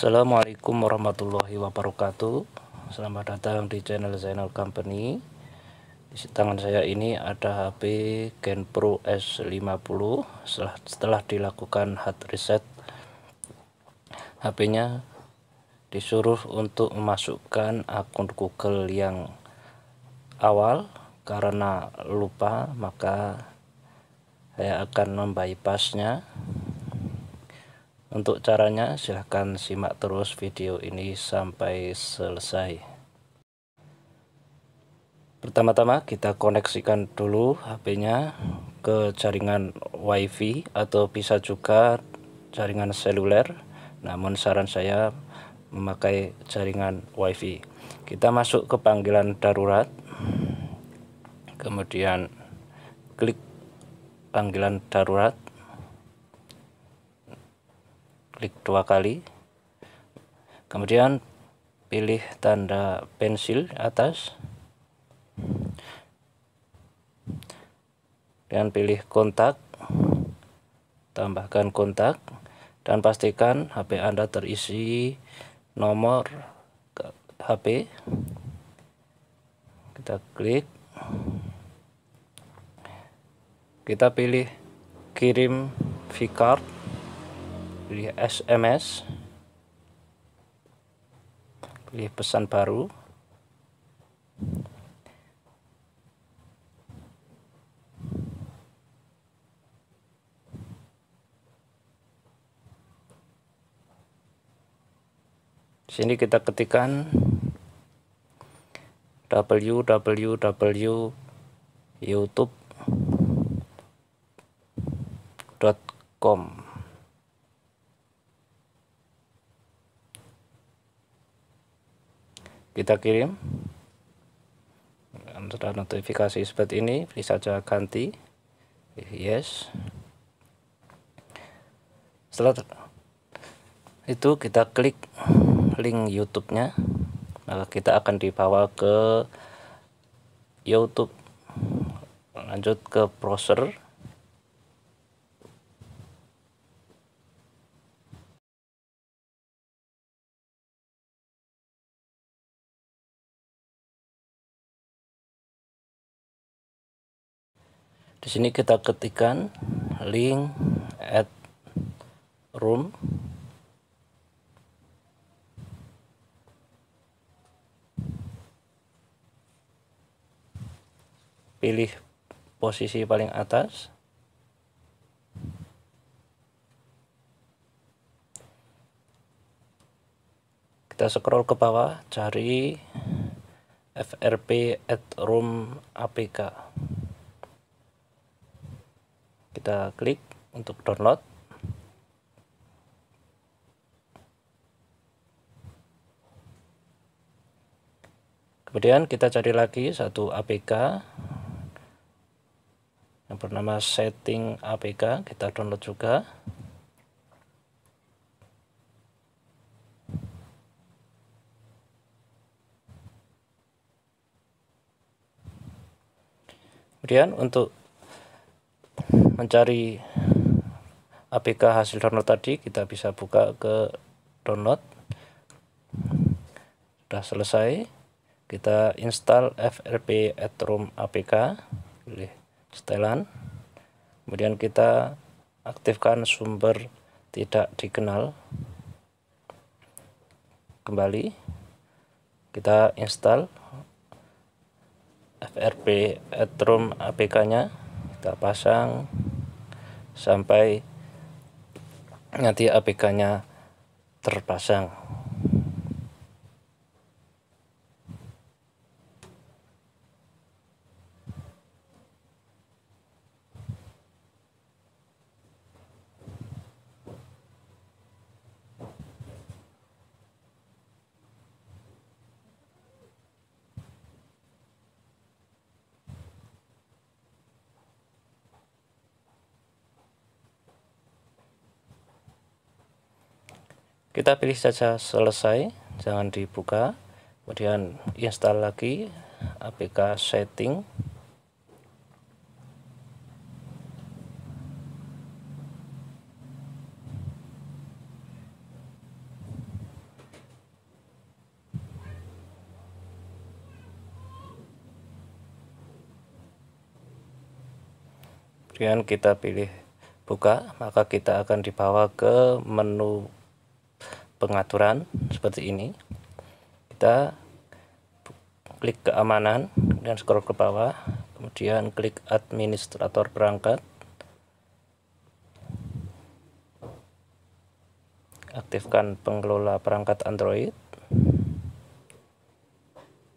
Assalamualaikum warahmatullahi wabarakatuh Selamat datang di channel Zainal Company Di tangan saya ini ada HP Genpro S50 Setelah, setelah dilakukan hard reset HP-nya disuruh untuk memasukkan akun Google yang awal Karena lupa maka saya akan membypassnya untuk caranya silahkan simak terus video ini sampai selesai Pertama-tama kita koneksikan dulu HP-nya ke jaringan wifi atau bisa juga jaringan seluler Namun saran saya memakai jaringan wifi Kita masuk ke panggilan darurat Kemudian klik panggilan darurat klik dua kali kemudian pilih tanda pensil atas dan pilih kontak tambahkan kontak dan pastikan HP Anda terisi nomor HP kita klik kita pilih kirim vCard pilih SMS pilih pesan baru sini kita ketikkan www.youtube.com kita kirim setelah notifikasi seperti ini pilih saja ganti yes setelah itu kita klik link YouTube nya maka kita akan dibawa ke YouTube lanjut ke browser di sini kita ketikkan link at room pilih posisi paling atas kita scroll ke bawah cari frp at room apk kita klik untuk download kemudian kita cari lagi satu APK yang bernama setting APK kita download juga kemudian untuk mencari APK hasil download tadi kita bisa buka ke download sudah selesai kita install FRP Atom APK pilih setelan kemudian kita aktifkan sumber tidak dikenal kembali kita install FRP Atom APK nya kita pasang sampai nanti APK-nya terpasang kita pilih saja selesai jangan dibuka kemudian install lagi apk setting kemudian kita pilih buka maka kita akan dibawa ke menu pengaturan seperti ini kita klik keamanan dan scroll ke bawah kemudian klik administrator perangkat aktifkan pengelola perangkat Android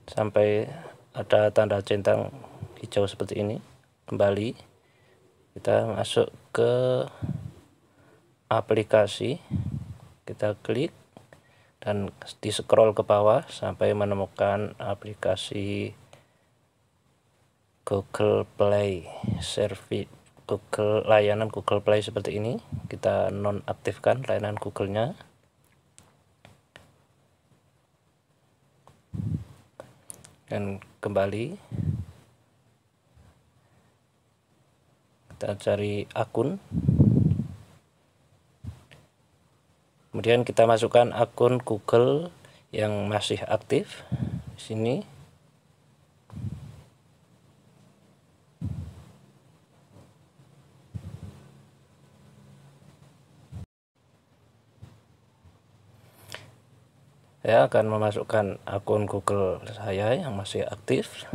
sampai ada tanda centang hijau seperti ini kembali kita masuk ke aplikasi kita klik dan di scroll ke bawah sampai menemukan aplikasi Google Play service Google layanan Google Play seperti ini kita nonaktifkan layanan Google-nya dan kembali kita cari akun kemudian kita masukkan akun Google yang masih aktif di sini saya akan memasukkan akun Google saya yang masih aktif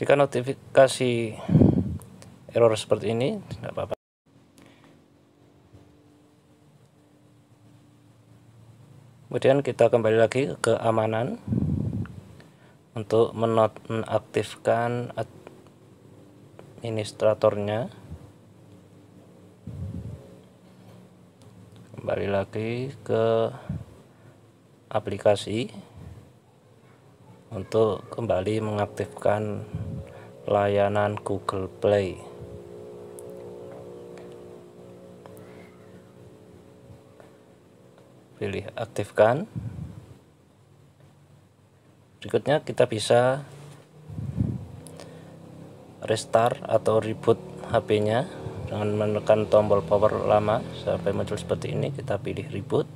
Jika notifikasi error seperti ini, tidak apa-apa. Kemudian kita kembali lagi ke keamanan untuk menonaktifkan administratornya. Kembali lagi ke aplikasi untuk kembali mengaktifkan layanan Google Play. Pilih aktifkan. Berikutnya kita bisa restart atau reboot HP-nya dengan menekan tombol power lama sampai muncul seperti ini kita pilih reboot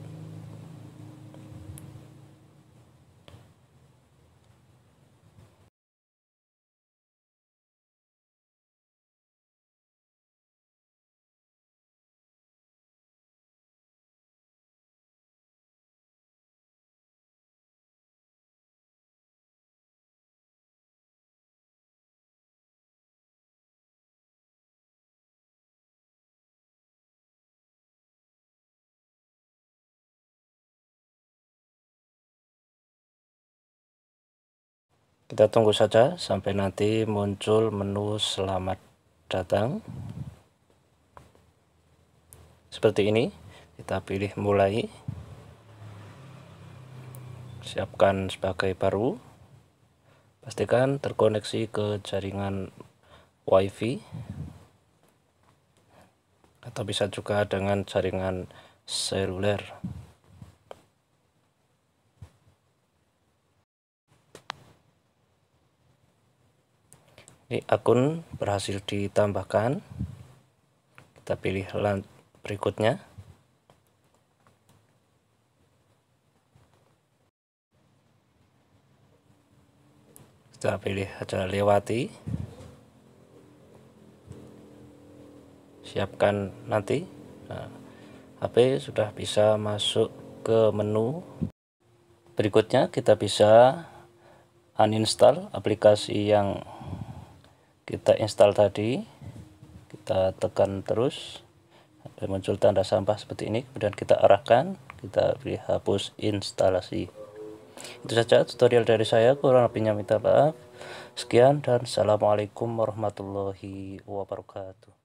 kita tunggu saja sampai nanti muncul menu selamat datang seperti ini kita pilih mulai siapkan sebagai baru pastikan terkoneksi ke jaringan wifi atau bisa juga dengan jaringan seluler ini akun berhasil ditambahkan kita pilih berikutnya kita pilih aja lewati siapkan nanti nah, HP sudah bisa masuk ke menu berikutnya kita bisa uninstall aplikasi yang kita install tadi kita tekan terus muncul tanda sampah seperti ini kemudian kita arahkan kita pilih hapus instalasi itu saja tutorial dari saya kurang lebihnya minta maaf sekian dan assalamualaikum warahmatullahi wabarakatuh